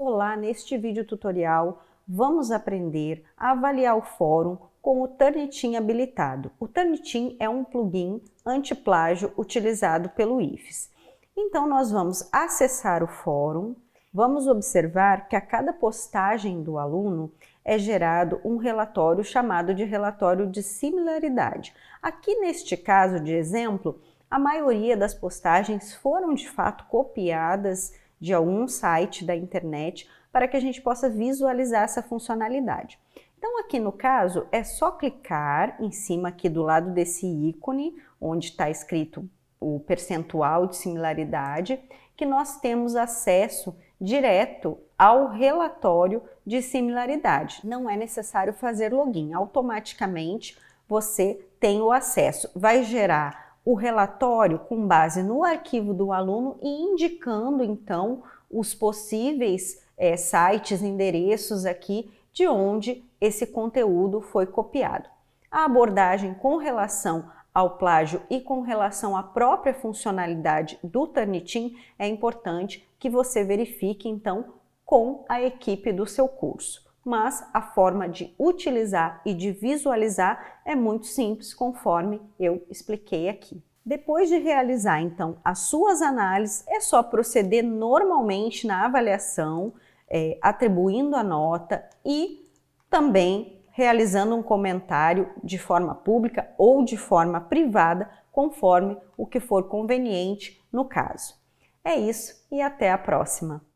Olá, neste vídeo tutorial vamos aprender a avaliar o fórum com o Turnitin habilitado. O Turnitin é um plugin anti-plágio utilizado pelo IFES. Então nós vamos acessar o fórum, vamos observar que a cada postagem do aluno é gerado um relatório chamado de relatório de similaridade. Aqui neste caso de exemplo, a maioria das postagens foram de fato copiadas de algum site da internet para que a gente possa visualizar essa funcionalidade. Então, aqui no caso, é só clicar em cima aqui do lado desse ícone, onde está escrito o percentual de similaridade, que nós temos acesso direto ao relatório de similaridade. Não é necessário fazer login, automaticamente você tem o acesso. Vai gerar o relatório com base no arquivo do aluno e indicando então os possíveis é, sites, endereços aqui de onde esse conteúdo foi copiado. A abordagem com relação ao plágio e com relação à própria funcionalidade do Turnitin é importante que você verifique então com a equipe do seu curso mas a forma de utilizar e de visualizar é muito simples, conforme eu expliquei aqui. Depois de realizar então as suas análises, é só proceder normalmente na avaliação, é, atribuindo a nota e também realizando um comentário de forma pública ou de forma privada, conforme o que for conveniente no caso. É isso e até a próxima!